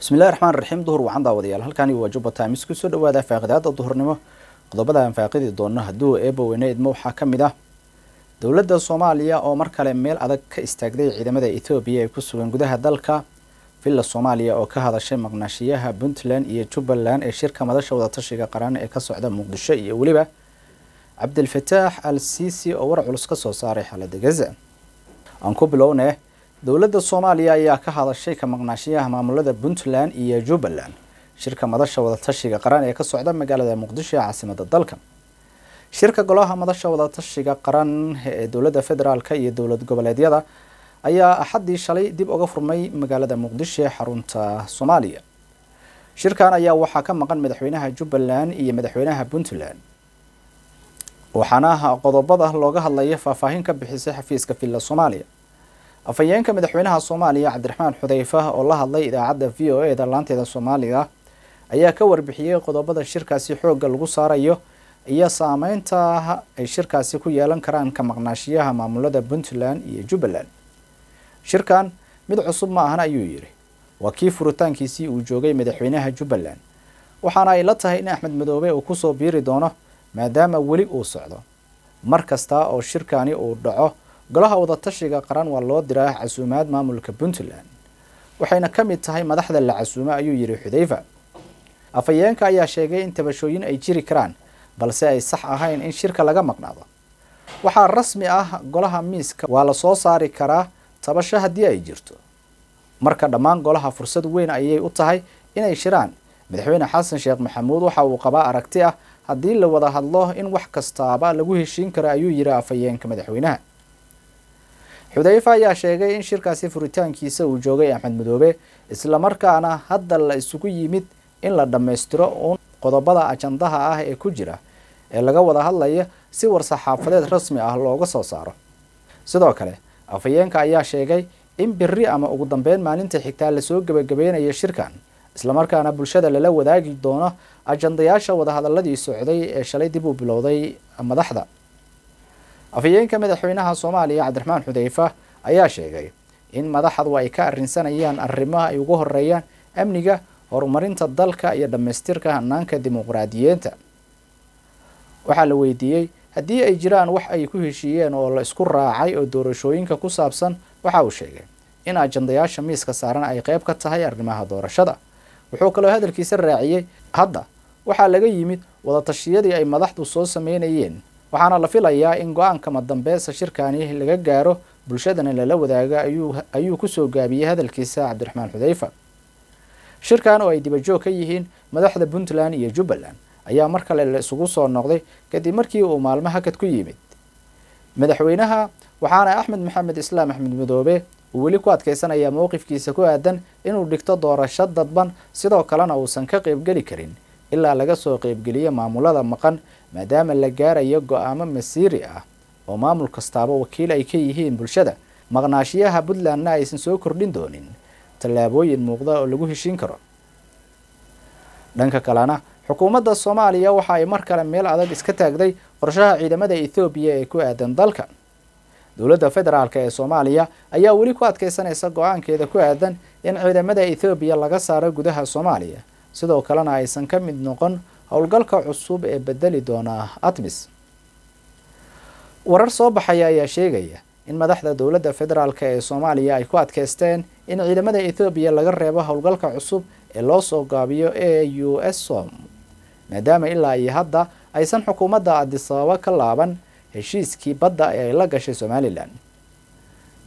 bismi illahi raxmaan raxiim duhur waxaan daawadayaal halkani waa juba times kusoo dhawaada faaqidaada duhurnimo qodobada aan faaqidi doonno hadduu eeba weyne idmo waxaa ka mid ah dowladda soomaaliya oo mar kale meel adag ka istaagday ciidamada ethoobiya ee ku sugan gudaha dalka villa soomaaliya oo ka hadashay maqnaashiyaha puntland iyo jubbaland ee shirka madasha wadatashiga qaran ee ka socda muqdisho iyo weliba cabdilfataax al siisi oo war culus ka soo saaray xaalada gaza aan ku bilowneh dowladda soomaaliya ayaa ka hadashay ka maqnaashiyaha maamulada puntland iyo jubbaland shirka madasha wadatashiga qaran ee ka socda magaalada muqdisho ee caasimada dalka shirka golaha madasha wadatashiga qaran ee dowladda federaalk iyo dowlad goboleedyada ayaa axaddii shalay dib uga furmay magaalada muqdisho ee xarunta soomaaliya shirkan ayaa waxaa ka maqan madaxweynaha jubbaland iyo madaxweynaha puntland waxaana qodobada looga hadlaya faahfaahin ka bixisay xafiiska villa soomaaliya afhayeenka madaxweynaha soomaaliya cabdiraxmaan xudeyfa oo la hadlay idaacadda v o eda laanteeda soomaaliga ayaa ka warbixiyey qodobada shirkaasi xoogga lagu saarayo iyo saameynta ay shirkaasi ku yeelan karaan ka maqnaashiyaha maamulada puntland iyo jubbaland shirkan mid cusub ma ahna ayuu yidhi waa kii furitaankiisii uu joogay madaxweynaha jubbaland waxaana ay la tahay in axmed madoobe uu kusoo biiri doono maadaama weli uu socdo mar kasta oo shirkani uu dhaco golaha wadatashiga qaran waa loo diraa casuumaad maamulka puntland waxayna ka mid tahay madaxda la casuuma ayuu yidhi xudayfa afhayeenka ayaa sheegay in tabashooyin ay jiri karaan balse ay sax ahayn in shirka laga maqnaado waxaa rasmi ah golaha miiska waa lasoo saari karaa tabasho haddii ay jirto marka dhammaan golaha fursad weyn ayay u tahay inay shiraan madaxweyne xasan sheekh maxamuud waxa uu qabaa aragti ah haddii la wada hadlo in wax kastaaba lagu heshiin karo ayuu yidhi afhayeenka madaxweynaha xudayfa ayaa sheegay in shirkaasi furitaankiisa uu joogay axmed madoobe islamarkaana hadda la isugu yimid in la dhammaystiro uun qodobada ajandaha ah ee ku jira ee laga wada hadlaya si war-saxaafadeed rasmi ah looga soo saaro sidoo kale afhayeenka ayaa sheegay in biri ama ugu dambeyn maalinta xigtaa lasoo gebagabeynayo shirkan islamarkaana bulshada lala wadaagi doono ajandayaasha wadahadaladii socday ee shalay dib uu bilowday madaxda afhayeenka madaxweynaha soomaaliya cabdiraxmaan xudeyfa ayaa sheegay in madaxdu ay ka arrinsanayaan arrimaha ay ugu horeeyaan amniga horumarinta dalka iyo dhammaystirka hanaanka dimuqraadiyiinta waxaa la weydiiyey haddii ay jiraan wax ay ku heshiiyeen oo la isku raacay oo doorashooyinka ku saabsan waxa uu sheegay in ajandayaasha miiska saaran ay qayb ka tahay arrimaha doorashada wuxuu kaloo hadalkiisa raaciyey hadda waxaa laga yimid wadatashiyadii ay madaxdu soo sameynayeen waxaana la filayaa in go-aanka madambeesa shirkani laga gaaro bulshadana lala wadaaga ayuu kusoo gaabiyey hadalkiisa cabdiraxmaan xudeyfa shirkan oo ay dibajoog ka yihiin madaxda puntland iyo jubbaland ayaa mar kale la isugu soo noqday kadib markii uu maalmo hakad ku yimid madaxweynaha waxaana axmed maxamed islaam axmed madoobe uu weli ku adkaysanayaa mowqifkiisa ku aadan inuu dhigto doorasho dadban sidoo kalena uusan ka qeybgeli karin ilaa laga soo qeybgeliyo maamulada maqan maadaama la gaarayo go-aamo masiiri ah oo maamul kastaaba wakiil ay ka yihiin bulshada maqnaashiyaha puntlandna aysan soo kordhin doonin tallaabooyin muuqda oo lagu heshiin karo dhanka kalena xukuumadda soomaaliya waxa ay mar kale meel adag iska taagday qorshaha ciidamada ethoobiya ee ku aadan dalka dowladda federaalk ee soomaaliya ayaa weli ku adkeysanaysa go-aankeeda ku aadan in ciidamada ethoobiya laga saaro gudaha soomaaliya sidoo kalena aysan ka mid noqon howlgalka cusub ee bedeli doona atmis warar soo baxaya ayaa sheegaya in madaxda dowladda federaalk ee soomaaliya ay ku adkeysteen in ciidamada ethoobiya laga reebo howlgalka cusub ee loo soo gaabiyo a u s som maadaama ilaa iyo hadda aysan xukuumadda adisababa ka laaban heshiiskii badda ee ay la gashay somalilan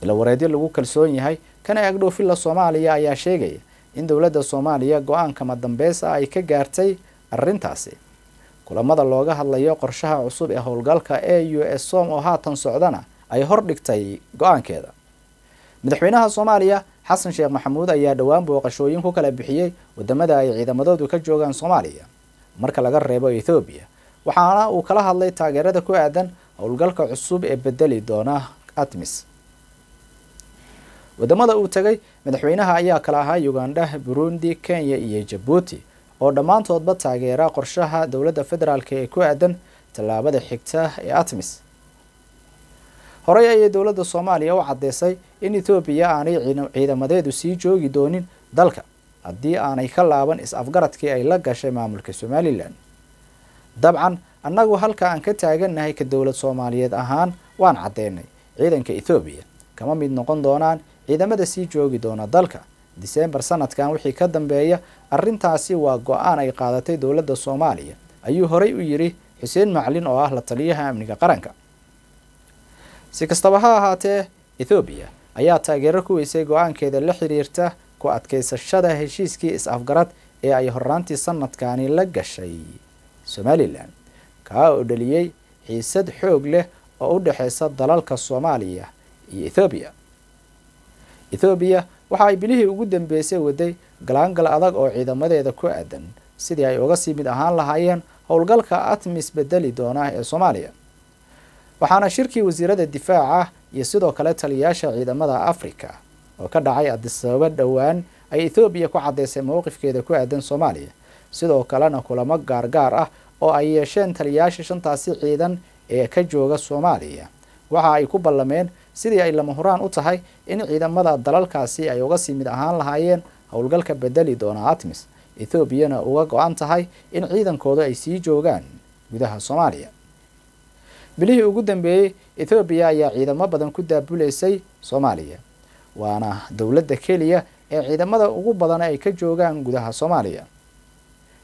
wareedyo lagu kalsoon yahay kana ay soomaaliya ayaa sheegaya in dowladda soomaaliya go-aan kama dambeys ah ay ka gaartay arrintaasi kulamada looga hadlayo qorshaha cusub ee howlgalka e u s som oo haatan socdana ay hor dhigtay go-aankeeda madaxweynaha soomaaliya xasan sheekh maxamuud ayaa dhowaan booqashooyin ku kala bixiyey waddamada ay ciidamadoodu ka joogaan soomaaliya marka laga reebo ethoobiya waxaana uu kala hadlay taageerada ku aadan howlgalka cusub ee bedeli doona admis waddamada uu tegay madaxweynaha ayaa kala ahaa ugandha burundi kenya iyo jabuuti oo dhammaantoodba taageera qorshaha dowladda federaalk ee ku aadan tallaabada xigta ee atmis horey ayay dowladda soomaaliya u caddeysay in etoobiya aanay ciidamadeedu sii joogi doonin dalka haddii aanay ka laaban is-afgaradkii ay la gashay maamulka somalilan dabcan annagu halka aan ka taagannahay ka dowlad soomaaliyeed ahaan waan caddeynay ciidanka etoobiya kama mid noqon doonaan ciidamada sii joogi doona dalka diseembar sanadkan wixii ka dambeeya arrintaasi waa go-aan ay qaadatay dowladda soomaaliya ayuu horey u yidhi xuseen maclin oo ah la taliyaha amniga qaranka si kastaba ha ahaatee ethoobiya ayaa taageero ku weysay go-aankeeda la xiriirta ku adkaysashada heshiiskii is-afgarad ee ay horraantii sanadkani la gashay somalilan kaa oo dhaliyey xiisad xoog leh oo u dhexeysa dalalka soomaaliya iyo ethoobiya ethoobiya waxa ay bilihii ugu dambeysay waday galaangal adag oo ciidamadeeda ku aadan sidii ay uga sii mid ahaan lahaayeen howlgalka atmis bedeli doona ee soomaaliya waxaana shirkii wasiirada difaaca iyo sidoo kale taliyayaasha ciidamada afrika oo ka dhacay adisababa dhowaan ay ethoobiya ku caddaysay mowqifkeeda ku aadan soomaaliya sidoo kalena kulamo gaargaar ah oo ay yeesheen taliyaasha shantaasi ciidan ee ka jooga soomaaliya waxa ay ku ballameen sidii ay lama huraan u tahay in ciidamada dalalkaasi ay uga sii mid ahaan lahaayeen howlgalka bedeli doona atmis ethoobiyana uga go-an tahay in ciidankooda ay sii joogaan gudaha soomaaliya bilihii ugu dambeeyey ethoobiya ayaa ciidamo badan ku daabulaysay soomaaliya waana dowladda keliya ee ciidamada ugu badan ay ka joogaan gudaha soomaaliya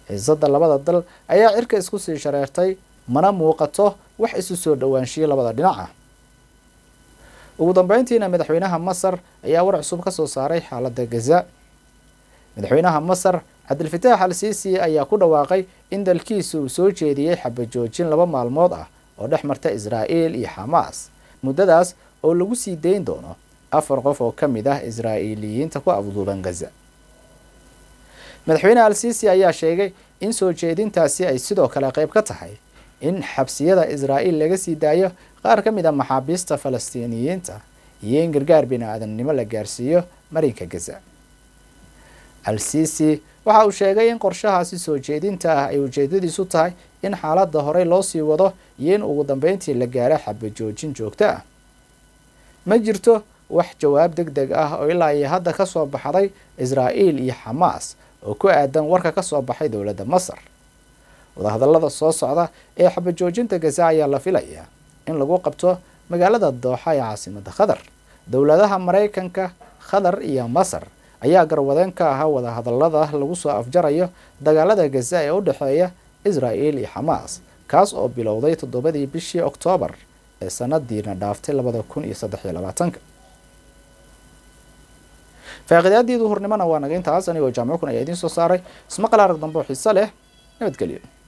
xiisada labada dal ayaa cirka isku sii shareertay mana muuqato wax isu soo dhowaanshiya labada dhinac ah ugu dambeyntiina madaxweynaha masar ayaa war cusub kasoo saaray xaaladda gaza madaxweynaha masar cabdilfitaax al-siisi ayaa ku dhawaaqay in dalkiisa uu soo jeediyey xabajoojin laba maalmood ah oo dhex marta israa'iil iyo xamaas muddadaas oo lagu sii deyn doono afar qof oo ka mid ah israa'iiliyiinta ku afduuban gaza madaxweyne al-siisi ayaa sheegay in soo jeedintaasi ay sidoo kale qayb ka tahay in xabsiyada israa'iil laga sii daayo qaar ka mid a ah maxaabiista falastiiniyiinta iyo in gargaar bini la gaarsiiyo marinka gaza al-siisi waxa uu sheegay in qorshahaasi soo jeedinta ah ay ujeedadiisu tahay in xaaladda horey loo sii wado iyo in ugu dambeyntii la gaaro xabajoojin joogto ah ma jirto wax jawaab deg deg ah oo ilaa iyo hadda ka soo baxday israa'iil iyo xamaas oo ku aadan warka ka soo baxay dowladda masar wadahadallada soo socda ee xabajoojinta gaza ayaa la filayaa in lagu qabto magaalada dooxa ee caasimada khatar dowladaha maraykanka khatar iyo masar ayaa garwadeen ka ahaa wadahadallada lagu soo afjarayo dagaalada gaza ee u dhexeeya israa'el iyo xamaas kaas oo bilowday toddobadii bishii oktoobar ee sanadiina dhaaftay labada kun iyo saddexiyo labaatanka faaqiidaadeedu hornimana waa naga anigoo jaamco kun ayaa idiin soo saaray ismaqal arag xiise leh nabadgelyo